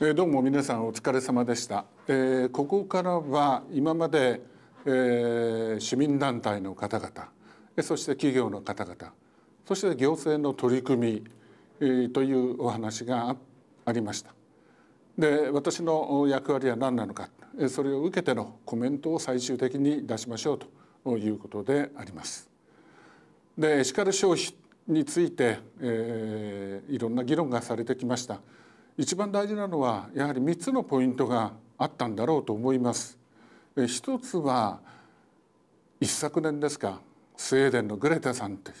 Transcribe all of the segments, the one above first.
えー、どうも皆さんお疲れ様でした、えー、ここからは今まで、えー、市民団体の方々そして企業の方々そして行政の取り組み、えー、というお話がありましたで私の役割は何なのかそれを受けてのコメントを最終的に出しましょうということでありますでエシカル消費について、えー、いろんな議論がされてきました。一番大事なのはやはり3つのポイントがあったんだろうと思います。一つは一昨年ですかスウェーデンのグレタさんという、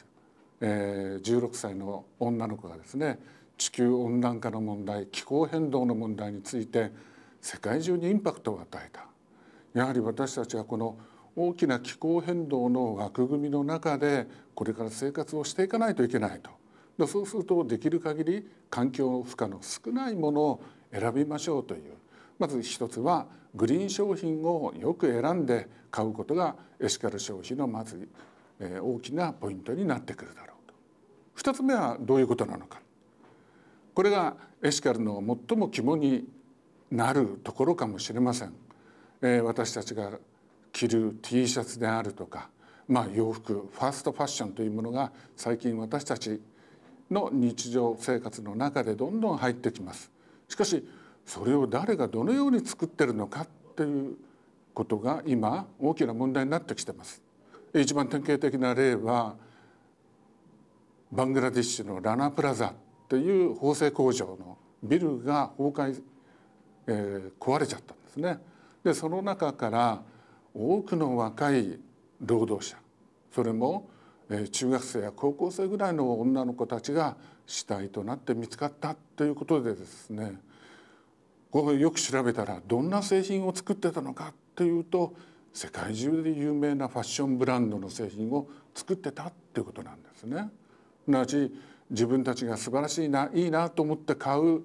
えー、16歳の女の子がですね地球温暖化の問題気候変動の問題について世界中にインパクトを与えたやはり私たちはこの大きな気候変動の枠組みの中でこれから生活をしていかないといけないとでそうするとできる限り環境負荷の少ないものを選びましょうというまず一つはグリーン商品をよく選んで買うことがエシカル消費のまず大きなポイントになってくるだろうと。二つ目はどういうことなのかこれがエシカルの最も肝になるところかもしれません。え私たちが着る T シャツであるとか、まあ、洋服ファーストファッションというものが最近私たちの日常生活の中でどんどん入ってきますしかしそれを誰がどのように作ってるのかっていうことが今大きな問題になってきてます一番典型的な例はバングラディッシュのラナプラザっていう縫製工場のビルが崩壊、えー、壊れちゃったんですねでその中から多くの若い労働者それも中学生や高校生ぐらいの女の子たちが死体となって見つかったということでですねこれよく調べたらどんな製品を作ってたのかっていうと世界中で有名なファッションブランドの製品を作ってたっていうことなんですね。すなわち自分たちが素晴らしいないいなと思って買う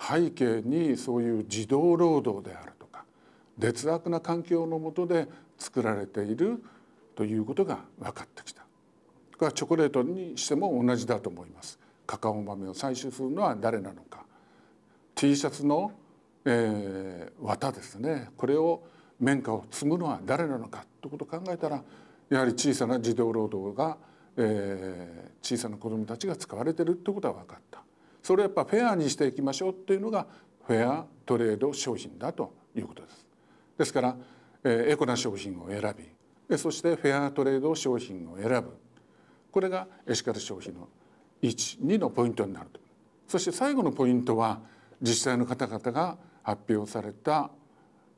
背景にそういう児童労働であるとか劣悪な環境のもとで作られているということが分かってきた。これはチョコレートにしても同じだと思いますカカオ豆を採取するのは誰なのか T シャツの、えー、綿ですねこれを綿花を摘むのは誰なのかということを考えたらやはり小さな児童労働が、えー、小さな子どもたちが使われているということは分かったそれをやっぱフェアにしていきましょうというのがフェアトレード商品だということです。ですから、えー、エコな商品を選びそしてフェアトレード商品を選ぶこれがエシカル消費の12のポイントになるとそして最後のポイントは自治体の方々が発表された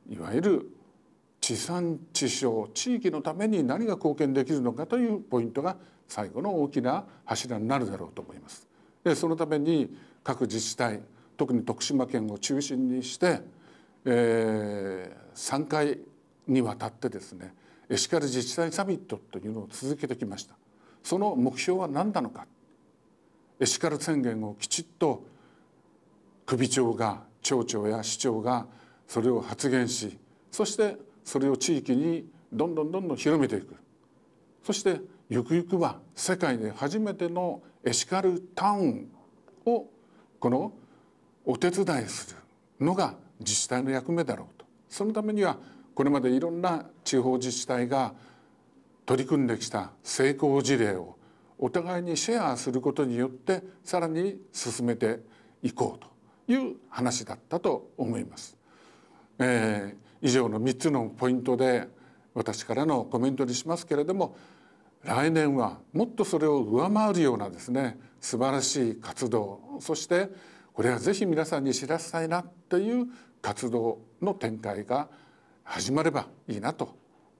いわゆる地産地消地域のために何が貢献できるのかというポイントが最後の大きな柱になるだろうと思います。でそのために各自治体特に徳島県を中心にして、えー、3回にわたってですねエシカル自治体サミットというのを続けてきました。その目標は何なのかエシカル宣言をきちっと首長が町長や市長がそれを発言しそしてそれを地域にどんどんどんどん広めていくそしてゆくゆくは世界で初めてのエシカルタウンをこのお手伝いするのが自治体の役目だろうとそのためにはこれまでいろんな地方自治体が取り組んできた成功事例をお互いにシェアすることによってさらに進めていこうという話だったと思います。えー、以上の3つのポイントで私からのコメントにしますけれども来年はもっとそれを上回るようなですね素晴らしい活動そしてこれはぜひ皆さんに知らせたいなという活動の展開が始まればいいなと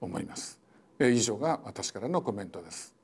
思います。以上が私からのコメントです。